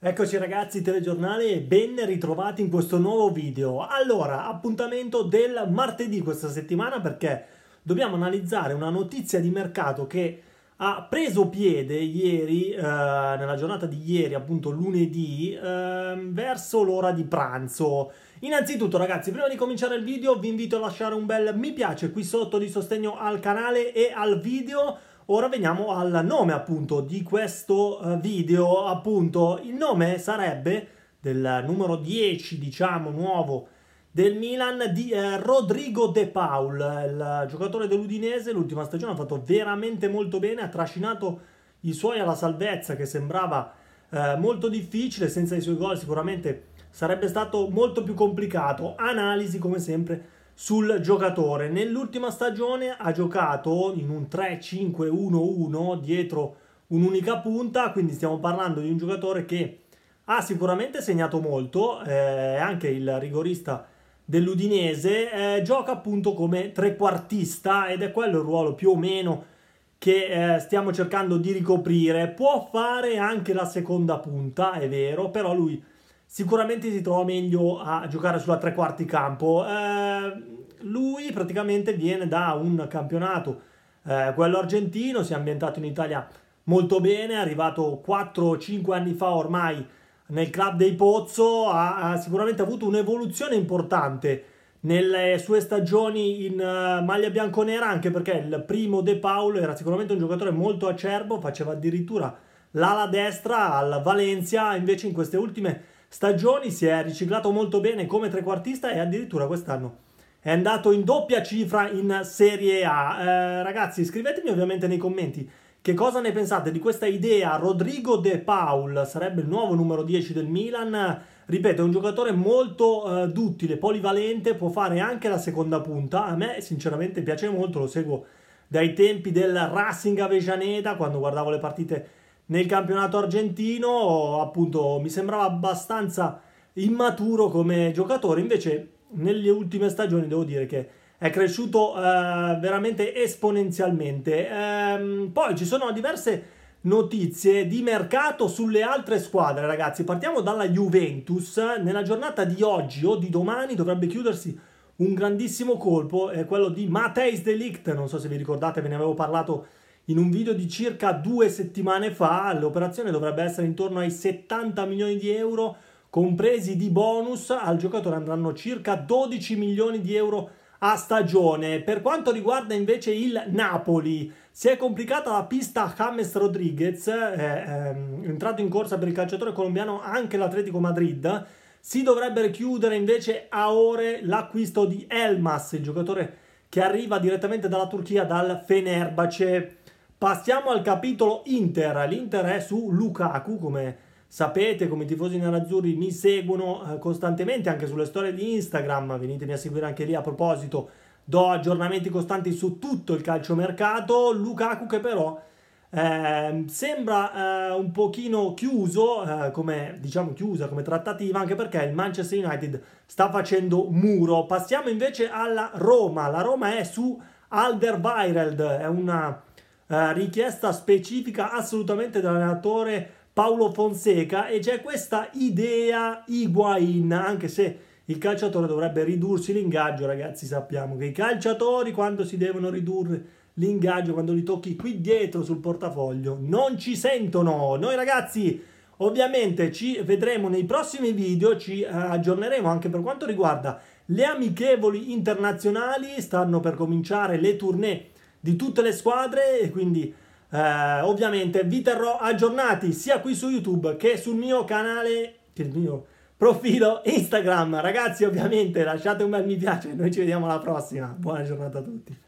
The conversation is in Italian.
Eccoci ragazzi telegiornali e ben ritrovati in questo nuovo video. Allora, appuntamento del martedì questa settimana perché dobbiamo analizzare una notizia di mercato che ha preso piede ieri, eh, nella giornata di ieri, appunto lunedì, eh, verso l'ora di pranzo. Innanzitutto ragazzi, prima di cominciare il video vi invito a lasciare un bel mi piace qui sotto di sostegno al canale e al video Ora veniamo al nome appunto di questo eh, video, appunto il nome sarebbe del numero 10, diciamo, nuovo del Milan di eh, Rodrigo De Paul, il giocatore dell'Udinese, l'ultima stagione ha fatto veramente molto bene, ha trascinato i suoi alla salvezza che sembrava eh, molto difficile, senza i suoi gol sicuramente sarebbe stato molto più complicato. Analisi come sempre sul giocatore. Nell'ultima stagione ha giocato in un 3-5-1-1 dietro un'unica punta, quindi stiamo parlando di un giocatore che ha sicuramente segnato molto, eh, è eh, anche il rigorista dell'Udinese, eh, gioca appunto come trequartista ed è quello il ruolo più o meno che eh, stiamo cercando di ricoprire. Può fare anche la seconda punta, è vero, però lui sicuramente si trova meglio a giocare sulla tre quarti campo. Eh, lui praticamente viene da un campionato, eh, quello argentino, si è ambientato in Italia molto bene, è arrivato 4-5 anni fa ormai nel club dei Pozzo, ha, ha sicuramente avuto un'evoluzione importante nelle sue stagioni in uh, maglia bianconera, anche perché il primo De Paolo era sicuramente un giocatore molto acerbo, faceva addirittura l'ala destra al Valencia, invece in queste ultime stagioni, si è riciclato molto bene come trequartista e addirittura quest'anno è andato in doppia cifra in Serie A. Eh, ragazzi, scrivetemi ovviamente nei commenti che cosa ne pensate di questa idea. Rodrigo De Paul sarebbe il nuovo numero 10 del Milan. Ripeto, è un giocatore molto eh, duttile, polivalente, può fare anche la seconda punta. A me sinceramente piace molto, lo seguo dai tempi del Racing Avejaneda, quando guardavo le partite nel campionato argentino, appunto, mi sembrava abbastanza immaturo come giocatore, invece nelle ultime stagioni devo dire che è cresciuto eh, veramente esponenzialmente. Ehm, poi ci sono diverse notizie di mercato sulle altre squadre, ragazzi. Partiamo dalla Juventus. Nella giornata di oggi o di domani dovrebbe chiudersi un grandissimo colpo, è eh, quello di Mateis Delict. Non so se vi ricordate, ve ne avevo parlato in un video di circa due settimane fa l'operazione dovrebbe essere intorno ai 70 milioni di euro, compresi di bonus, al giocatore andranno circa 12 milioni di euro a stagione. Per quanto riguarda invece il Napoli, si è complicata la pista James Rodriguez, è eh, ehm, entrato in corsa per il calciatore colombiano anche l'Atletico Madrid. Si dovrebbe chiudere invece a ore l'acquisto di Elmas, il giocatore che arriva direttamente dalla Turchia, dal Fenerbahce. Passiamo al capitolo Inter. L'Inter è su Lukaku, come sapete, come tifosi nerazzurri mi seguono eh, costantemente anche sulle storie di Instagram. Venitemi a seguire anche lì a proposito. Do aggiornamenti costanti su tutto il calciomercato. Lukaku che però eh, sembra eh, un pochino chiuso, eh, come diciamo chiusa come trattativa, anche perché il Manchester United sta facendo muro. Passiamo invece alla Roma. La Roma è su Alder Weireld, è una eh, richiesta specifica assolutamente dall'allenatore Paolo Fonseca e c'è questa idea Iguain, anche se il calciatore dovrebbe ridursi l'ingaggio, ragazzi, sappiamo che i calciatori quando si devono ridurre l'ingaggio, quando li tocchi qui dietro sul portafoglio, non ci sentono. Noi ragazzi, ovviamente ci vedremo nei prossimi video, ci eh, aggiorneremo anche per quanto riguarda le amichevoli internazionali, stanno per cominciare le tournée di tutte le squadre e quindi eh, ovviamente vi terrò aggiornati sia qui su YouTube che sul mio canale, il mio profilo Instagram. Ragazzi ovviamente lasciate un bel mi piace, noi ci vediamo alla prossima, buona giornata a tutti.